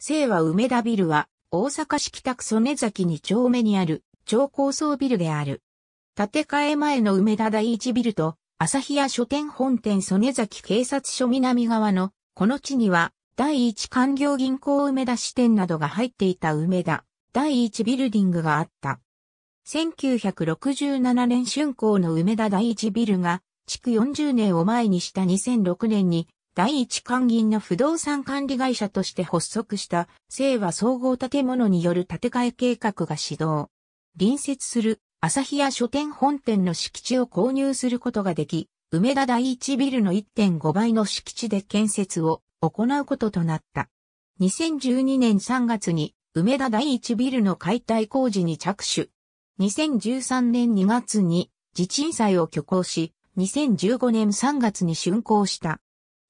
西和梅田ビルは、大阪市北区曽根崎2丁目にある、超高層ビルである。建て替え前の梅田第一ビルと、旭屋書店本店曽根崎警察署南側の、この地には、第一官業銀行梅田支店などが入っていた梅田、第一ビルディングがあった。1967年春工の梅田第一ビルが、築40年を前にした2006年に第一管銀の不動産管理会社として発足した、成和総合建物による建て替え計画が始動。隣接する、朝日屋書店本店の敷地を購入することができ、梅田第一ビルの1.5倍の敷地で建設を行うこととなった。2012年3月に、梅田第一ビルの解体工事に着手。2013年2月に、地鎮祭を挙行し、2015年3月に竣工した。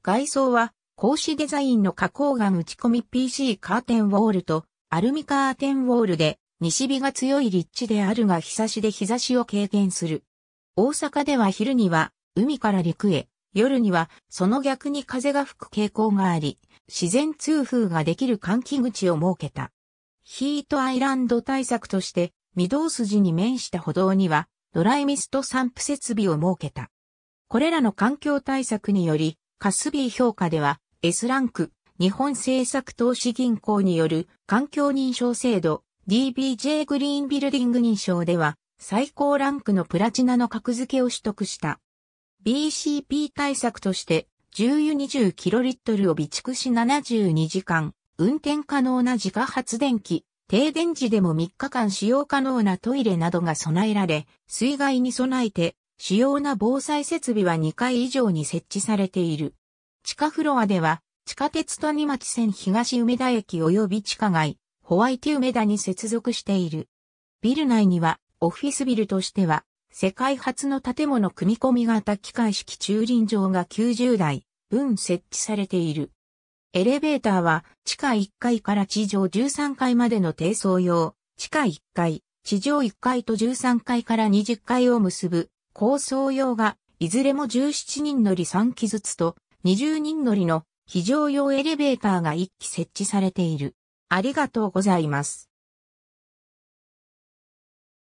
外装は、格子デザインの加工が打ち込み PC カーテンウォールと、アルミカーテンウォールで、西日が強い立地であるが日差しで日差しを軽減する。大阪では昼には海から陸へ、夜にはその逆に風が吹く傾向があり、自然通風ができる換気口を設けた。ヒートアイランド対策として、御堂筋に面した歩道には、ドライミスト散布設備を設けた。これらの環境対策により、カスビー評価では S ランク日本政策投資銀行による環境認証制度 DBJ グリーンビルディング認証では最高ランクのプラチナの格付けを取得した。BCP 対策として重油2 0トルを備蓄し72時間、運転可能な自家発電機、停電時でも3日間使用可能なトイレなどが備えられ、水害に備えて主要な防災設備は2階以上に設置されている。地下フロアでは、地下鉄谷町線東梅田駅及び地下街、ホワイト梅田に接続している。ビル内には、オフィスビルとしては、世界初の建物組み込み型機械式駐輪場が90台分設置されている。エレベーターは地下1階から地上13階までの低層用、地下1階、地上1階と13階から20階を結ぶ高層用が、いずれも17人乗り3機ずつと、20人乗りの非常用エレベーターが1機設置されている。ありがとうございます。